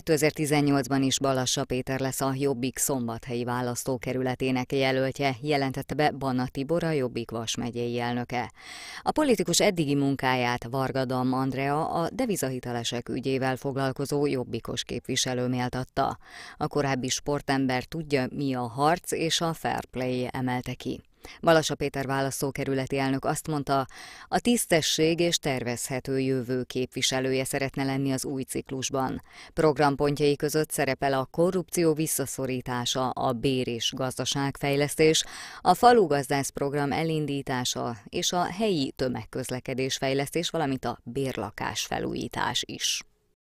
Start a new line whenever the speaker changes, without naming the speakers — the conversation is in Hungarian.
2018-ban is Balassa Péter lesz a Jobbik szombathelyi választókerületének jelöltje, jelentette be Banna Tibor a Jobbik megyei elnöke. A politikus eddigi munkáját Vargadam Andrea a devizahitelesek ügyével foglalkozó jobbikos képviselő méltatta. A korábbi sportember tudja, mi a harc és a fair play emelte ki. Balassa Péter választókerületi elnök azt mondta, a tisztesség és tervezhető jövő képviselője szeretne lenni az új ciklusban. Programpontjai között szerepel a korrupció visszaszorítása, a bér és gazdaságfejlesztés, a falugazdász program elindítása és a helyi tömegközlekedés fejlesztés, valamint a bérlakás felújítás is.